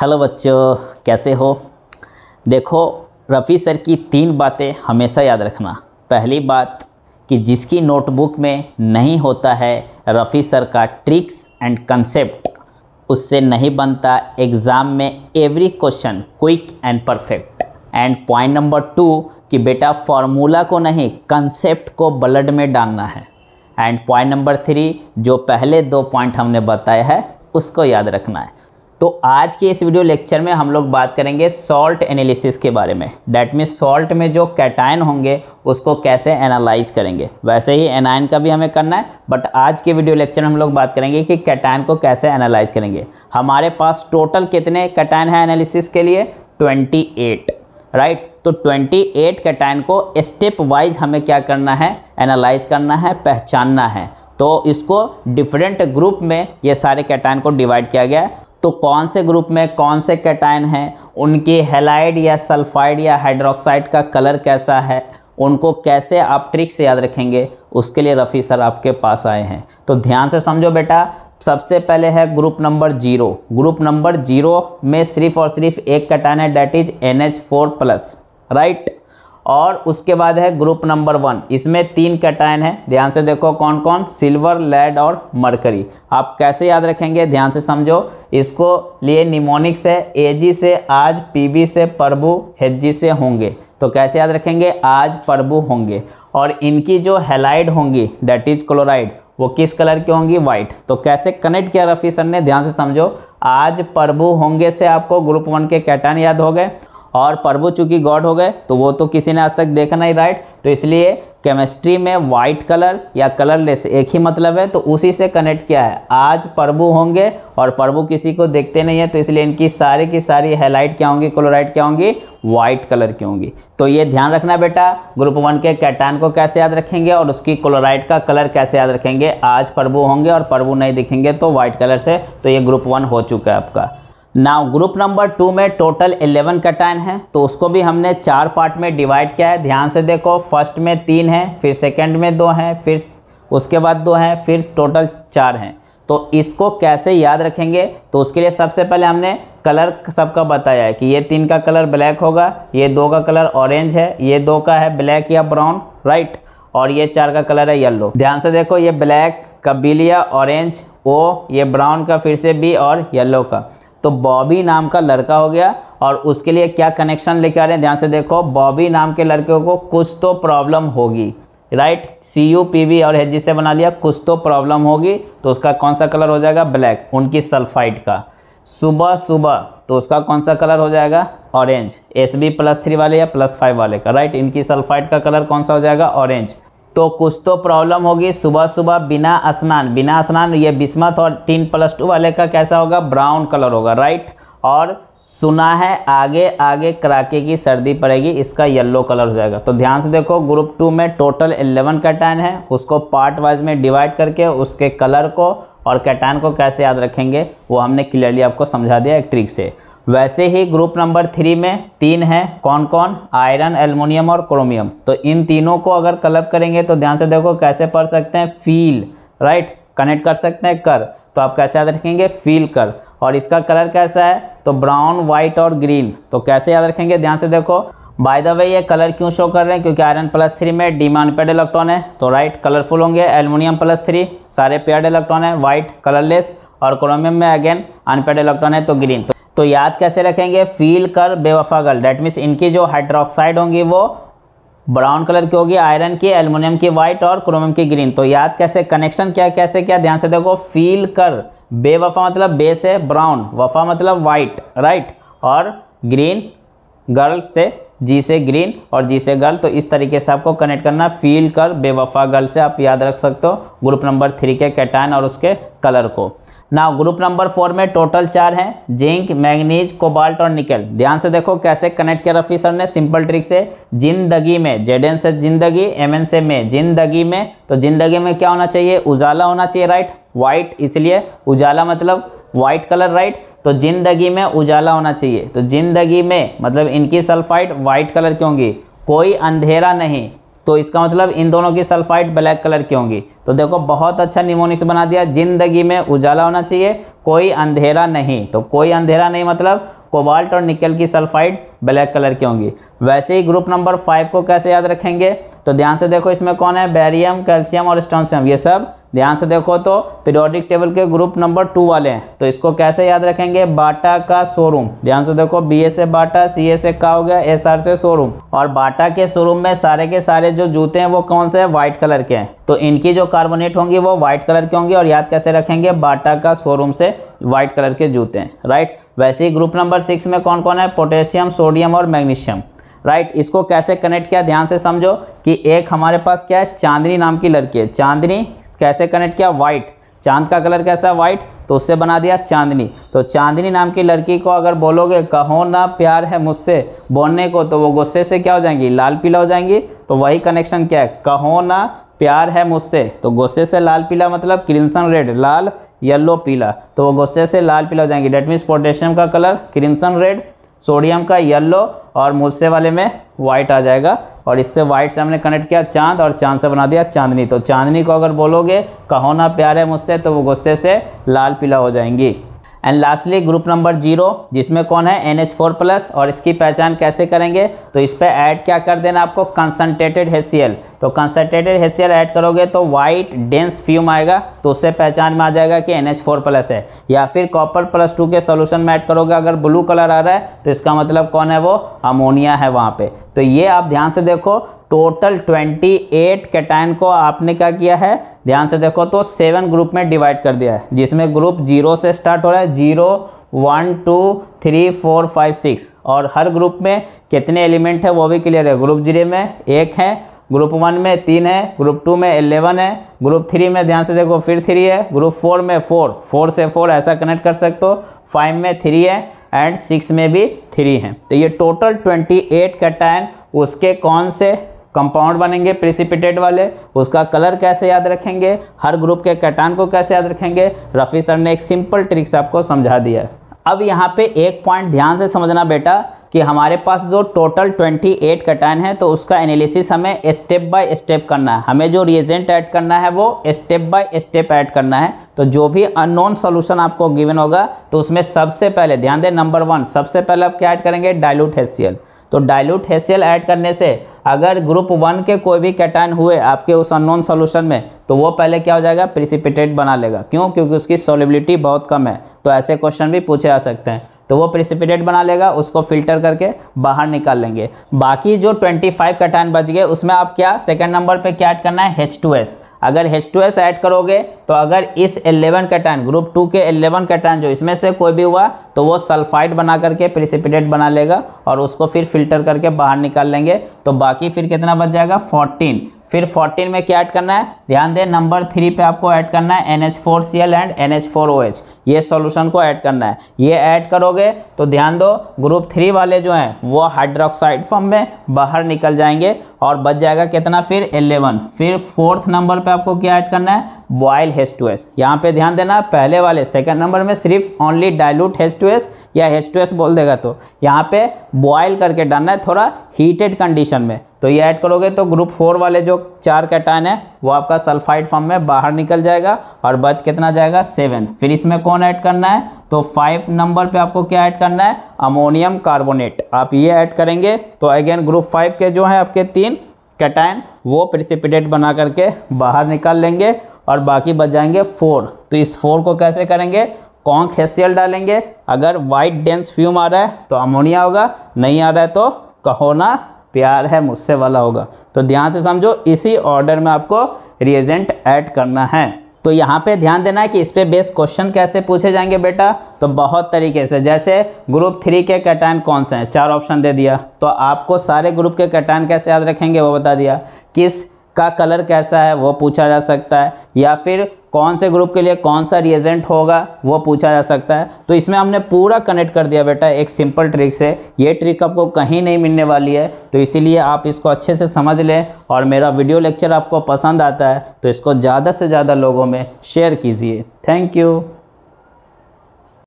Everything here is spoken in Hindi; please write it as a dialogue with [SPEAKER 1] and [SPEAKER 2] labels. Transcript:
[SPEAKER 1] हेलो बच्चों कैसे हो देखो रफ़ी सर की तीन बातें हमेशा याद रखना पहली बात कि जिसकी नोटबुक में नहीं होता है रफ़ी सर का ट्रिक्स एंड कंसेप्ट उससे नहीं बनता एग्ज़ाम में every question quick and perfect and point number two कि बेटा फार्मूला को नहीं कंसेप्ट को ब्लड में डालना है एंड पॉइंट नंबर थ्री जो पहले दो पॉइंट हमने बताया है उसको याद रखना है तो आज के इस वीडियो लेक्चर में हम लोग बात करेंगे सॉल्ट एनालिसिस के बारे में डैट मीन सॉल्ट में जो कैटाइन होंगे उसको कैसे एनालाइज करेंगे वैसे ही एनाइन का भी हमें करना है बट आज के वीडियो लेक्चर में हम लोग बात करेंगे कि कैटाइन को कैसे एनालाइज करेंगे हमारे पास टोटल कितने कैटाइन है एनालिसिस के लिए ट्वेंटी एट राइट तो 28 कैटाइन को स्टेप वाइज हमें क्या करना है एनालाइज करना है पहचानना है तो इसको डिफरेंट ग्रुप में ये सारे कैटाइन को डिवाइड किया गया है तो कौन से ग्रुप में कौन से कैटाइन हैं उनके हेलाइड या सल्फाइड या हाइड्रोक्साइड का कलर कैसा है उनको कैसे आप ट्रिक से याद रखेंगे उसके लिए रफ़ी सर आपके पास आए हैं तो ध्यान से समझो बेटा सबसे पहले है group number zero group number zero में सिर्फ और सिर्फ एक कटान है that is N H four plus right और उसके बाद है ग्रुप नंबर वन इसमें तीन कैटायन है ध्यान से देखो कौन कौन सिल्वर लेड और मरकरी आप कैसे याद रखेंगे ध्यान से समझो इसको लिए निमोनिक से एजी से आज पीबी से प्रभु हेजी से होंगे तो कैसे याद रखेंगे आज प्रभु होंगे और इनकी जो हेलाइड होंगी डेट इज क्लोराइड वो किस कलर की होंगी वाइट तो कैसे कनेक्ट किया रफी सर ने ध्यान से समझो आज प्रभु होंगे से आपको ग्रुप वन के कैटान याद हो गए और प्रभु चूंकि गॉड हो गए तो वो तो किसी ने आज तक देखा नहीं राइट तो इसलिए केमिस्ट्री में वाइट कलर या कलरलेस एक ही मतलब है तो उसी से कनेक्ट किया है आज प्रभु होंगे और प्रभु किसी को देखते नहीं है तो इसलिए इनकी सारी की सारी हेलाइट क्या होंगी क्लोराइट क्या होंगी वाइट कलर की होंगी तो ये ध्यान रखना बेटा ग्रुप वन के कैटान को कैसे याद रखेंगे और उसकी क्लोराइट का कलर कैसे याद रखेंगे आज प्रभु होंगे और प्रभु नहीं दिखेंगे तो वाइट कलर से तो ये ग्रुप वन हो चुका है आपका नाउ ग्रुप नंबर टू में टोटल एलेवन कटाइन है तो उसको भी हमने चार पार्ट में डिवाइड किया है ध्यान से देखो फर्स्ट में तीन है फिर सेकंड में दो हैं फिर उसके बाद दो हैं फिर टोटल चार हैं तो इसको कैसे याद रखेंगे तो उसके लिए सबसे पहले हमने कलर सबका बताया है कि ये तीन का कलर ब्लैक होगा ये दो का कलर ऑरेंज है ये दो का है ब्लैक या ब्राउन राइट और ये चार का कलर है येलो ध्यान से देखो ये ब्लैक का बिलिया ऑरेंज ओ ये ब्राउन का फिर से बी और येलो का तो बॉबी नाम का लड़का हो गया और उसके लिए क्या कनेक्शन लेके आ रहे हैं ध्यान से देखो बॉबी नाम के लड़के को कुछ तो प्रॉब्लम होगी right C U P V और हेजी से बना लिया कुछ तो प्रॉब्लम होगी तो उसका कौन सा कलर हो जाएगा ब्लैक उनकी सल्फाइड का सुबह सुबह तो उसका कौन सा कलर हो जाएगा orange S B plus three वाले या प्लस फाइव वाले का राइट इनकी सल्फाइड का कलर कौन सा हो जाएगा ऑरेंज तो कुछ तो प्रॉब्लम होगी सुबह सुबह बिना स्नान बिना स्नान ये बिस्मत और टीन प्लस टू वाले का कैसा होगा ब्राउन कलर होगा राइट और सुना है आगे आगे कराके की सर्दी पड़ेगी इसका येलो कलर हो जाएगा तो ध्यान से देखो ग्रुप टू में टोटल एलेवन टैन है उसको पार्ट वाइज में डिवाइड करके उसके कलर को और कैटान को कैसे याद रखेंगे वो हमने क्लियरली आपको समझा दिया एक ट्रिक से वैसे ही ग्रुप नंबर थ्री में तीन है कौन कौन आयरन एलमोनियम और क्रोमियम तो इन तीनों को अगर कलब करेंगे तो ध्यान से देखो कैसे पढ़ सकते हैं फील राइट कनेक्ट कर सकते हैं कर तो आप कैसे याद रखेंगे फील कर और इसका कलर कैसा है तो ब्राउन वाइट और ग्रीन तो कैसे याद रखेंगे ध्यान से देखो बाय द वे ये कलर क्यों शो कर रहे हैं क्योंकि आयरन प्लस थ्री में डीमान पेड इलेक्ट्रॉन है तो राइट कलरफुल होंगे एलमिनियम प्लस थ्री सारे पेड इलेक्ट्रॉन है वाइट कलरलेस और क्रोमियम में अगेन अनपेड इलेक्ट्रॉन है तो ग्रीन तो, तो याद कैसे रखेंगे फील कर बेवफा गर्ल डैट मीन्स इनकी जो हाइड्रोक्साइड होंगी वो ब्राउन कलर की होगी आयरन की एलमिनियम की वाइट और क्रोमियम की ग्रीन तो याद कैसे कनेक्शन क्या कैसे क्या ध्यान से देखो फील कर बेवफा मतलब बेस है ब्राउन वफा मतलब वाइट राइट और ग्रीन गर्ल से जी से ग्रीन और जी से गर्ल तो इस तरीके से आपको कनेक्ट करना फील कर बेवफा गर्ल से आप याद रख सकते हो ग्रुप नंबर थ्री के कैटाइन और उसके कलर को ना ग्रुप नंबर फोर में टोटल चार हैं जिंक मैग्नीज कोबाल्ट और निकल ध्यान से देखो कैसे कनेक्ट किया रफी सर ने सिंपल ट्रिक से जिंदगी में जेडेन से जिंदगी एम एन से में जिंदगी में तो जिंदगी में क्या होना चाहिए उजाला होना चाहिए राइट वाइट इसलिए उजाला मतलब वाइट कलर राइट तो ज़िंदगी में उजाला होना चाहिए तो ज़िंदगी में मतलब इनकी सल्फाइड वाइट कलर की होंगी कोई अंधेरा नहीं तो इसका मतलब इन दोनों की सल्फाइड ब्लैक कलर की होंगी तो देखो बहुत अच्छा निमोनिक्स बना दिया ज़िंदगी में उजाला होना चाहिए कोई अंधेरा नहीं तो कोई अंधेरा नहीं मतलब कोबाल्ट और निकल की सल्फाइड ब्लैक कलर की होंगी वैसे ही ग्रुप नंबर फाइव को कैसे याद रखेंगे तो ध्यान से देखो इसमें कौन है बैरियम कैल्शियम और स्टोनशियम ये सब ध्यान से देखो तो पीरियोडिक टेबल के ग्रुप नंबर टू वाले हैं तो इसको कैसे याद रखेंगे बाटा का शोरूम ध्यान से देखो बी ए बाटा सी ए का हो गया एस आर से शोरूम और बाटा के शोरूम में सारे के सारे जो जूते हैं वो कौन से व्हाइट कलर के हैं तो इनकी जो कार्बोनेट होंगी वो व्हाइट कलर की होंगी और याद कैसे रखेंगे बाटा का शोरूम से व्हाइट कलर के जूते हैं राइट वैसे ही ग्रुप नंबर सिक्स में कौन कौन है पोटेशियम सोडियम सोडियम और मैग्नीशियम राइट right, इसको कैसे कनेक्ट किया ध्यान से समझो कि एक हमारे पास क्या है चांदनी नाम की लड़की है चांदनी कैसे कनेक्ट किया वाइट चांद का कलर कैसा है वाइट तो उससे बना दिया चांदनी तो चांदनी नाम की लड़की को अगर बोलोगे कहो ना प्यार है मुझसे बोलने को तो वो गुस्से से क्या हो जाएंगी लाल पीला हो जाएंगी तो वही कनेक्शन क्या है कहो ना प्यार है मुझसे तो गुस्से से लाल पीला मतलब क्रिमसन रेड लाल येल्लो पीला तो वो गुस्से से लाल पीला हो जाएंगी डेट मीन्स पोटेशियम का कलर क्रिमसन रेड सोडियम का येल्लो और मुझसे वाले में वाइट आ जाएगा और इससे वाइट से हमने कनेक्ट किया चांद और चांद से बना दिया चांदनी तो चांदनी को अगर बोलोगे कहो ना प्यार है मुझसे तो वो गुस्से से लाल पीला हो जाएंगी and lastly group number zero जिसमें कौन है एन एच फोर प्लस और इसकी पहचान कैसे करेंगे तो इस पर ऐड क्या कर देना आपको कंसनट्रेटेड हेसियल तो कंसनट्रेटेड हेसियल ऐड करोगे तो वाइट डेंस फ्यूम आएगा तो उससे पहचान में आ जाएगा कि एन एच फोर प्लस है या फिर कॉपर प्लस टू के सोल्यूशन में ऐड करोगे अगर ब्लू कलर आ रहा है तो इसका मतलब कौन है वो अमोनिया है वहाँ पर तो ये आप ध्यान से देखो टोटल 28 कैटाइन को आपने क्या किया है ध्यान से देखो तो सेवन ग्रुप में डिवाइड कर दिया है जिसमें ग्रुप जीरो से स्टार्ट हो रहा है zero one two three four five six और हर ग्रुप में कितने एलिमेंट है वो भी क्लियर है ग्रुप जीरो में एक है ग्रुप वन में तीन है ग्रुप टू में एलेवन है ग्रुप थ्री में ध्यान से देखो फिर थ्री है ग्रुप फोर में फोर फोर से फोर ऐसा कनेक्ट कर सकते हो फाइव में थ्री है एंड सिक्स में भी थ्री हैं तो ये टोटल ट्वेंटी एट कटायन उसके कौन से कंपाउंड बनेंगे प्रिसिपिटेट वाले उसका कलर कैसे याद रखेंगे हर ग्रुप के कैटान को कैसे याद रखेंगे रफ़ी सर ने एक सिंपल ट्रिक्स आपको समझा दिया है अब यहाँ पे एक पॉइंट ध्यान से समझना बेटा कि हमारे पास जो टोटल 28 कटान है तो उसका एनालिसिस हमें स्टेप बाय स्टेप करना है हमें जो रिएजेंट ऐड करना है वो स्टेप बाय स्टेप ऐड करना है तो जो भी अननोन सोल्यूशन आपको गिवन होगा तो उसमें सबसे पहले ध्यान दें नंबर वन सबसे पहले आप क्या ऐड करेंगे डायलूट एच तो डायलूट हेसियल ऐड करने से अगर ग्रुप वन के कोई भी कैटाइन हुए आपके उस अननोन सोल्यूशन में तो वो पहले क्या हो जाएगा प्रिसिपिटेट बना लेगा क्यों क्योंकि उसकी सोलिबिलिटी बहुत कम है तो ऐसे क्वेश्चन भी पूछे जा सकते हैं तो वो प्रिसिपिटेट बना लेगा उसको फिल्टर करके बाहर निकाल लेंगे बाकी जो 25 कटाइन बच गए उसमें आप क्या सेकंड नंबर पे क्या ऐड करना है एच अगर एच टू एस ऐड करोगे तो अगर इस 11 कैटाइन ग्रुप टू के 11 कैटाइन जो इसमें से कोई भी हुआ तो वो सल्फाइड बना करके प्रिसिपिटेट बना लेगा और उसको फिर फिल्टर करके बाहर निकाल लेंगे तो बाकी फिर कितना बच जाएगा 14 फिर 14 में क्या ऐड करना है ध्यान दें नंबर थ्री पे आपको ऐड करना है N H four C L and N H four O H ये सॉल्यूशन को ऐड करना है ये ऐड करोगे तो ध्यान दो ग्रुप थ्री वाले जो हैं वो हाइड्रोक्साइड फॉर्म में बाहर निकल जाएंगे और बच जाएगा कितना फिर 11 फिर फोर्थ नंबर पे आपको क्या ऐड करना है बॉयल हेच टू एस यहाँ पर ध्यान देना पहले वाले सेकेंड नंबर में सिर्फ only dilute H two S या हेच टू एस बोल देगा तो यहाँ पे बॉयल करके डालना है थोड़ा हीटेड कंडीशन में तो ये ऐड करोगे तो ग्रुप फोर वाले जो चार कैटाइन है वो आपका सल्फाइड फॉर्म में बाहर निकल जाएगा और बच कितना जाएगा सेवन फिर इसमें कौन ऐड करना है तो फाइव नंबर पे आपको क्या ऐड करना है अमोनियम कार्बोनेट आप ये ऐड करेंगे तो अगेन ग्रुप फाइव के जो हैं आपके तीन कैटाइन वो प्रिसिपिटेट बना करके बाहर निकाल लेंगे और बाकी बच जाएंगे फोर तो इस फोर को कैसे करेंगे कॉन्क हेसियल डालेंगे अगर वाइट डेंस फ्यूम आ रहा है तो अमोनिया होगा नहीं आ रहा है तो कहोना प्यार है मुझसे वाला होगा तो ध्यान से समझो इसी ऑर्डर में आपको रिएजेंट ऐड करना है तो यहाँ पे ध्यान देना है कि इस पर बेस क्वेश्चन कैसे पूछे जाएंगे बेटा तो बहुत तरीके से जैसे ग्रुप थ्री के कैटाइन कौन से हैं चार ऑप्शन दे दिया तो आपको सारे ग्रुप के कैटाइन कैसे याद रखेंगे वो बता दिया किस का कलर कैसा है वो पूछा जा सकता है या फिर कौन से ग्रुप के लिए कौन सा रिएजेंट होगा वो पूछा जा सकता है तो इसमें हमने पूरा कनेक्ट कर दिया बेटा एक सिंपल ट्रिक से ये ट्रिक आपको कहीं नहीं मिलने वाली है तो इसीलिए आप इसको अच्छे से समझ लें और मेरा वीडियो लेक्चर आपको पसंद आता है तो इसको ज़्यादा से ज़्यादा लोगों में शेयर कीजिए थैंक यू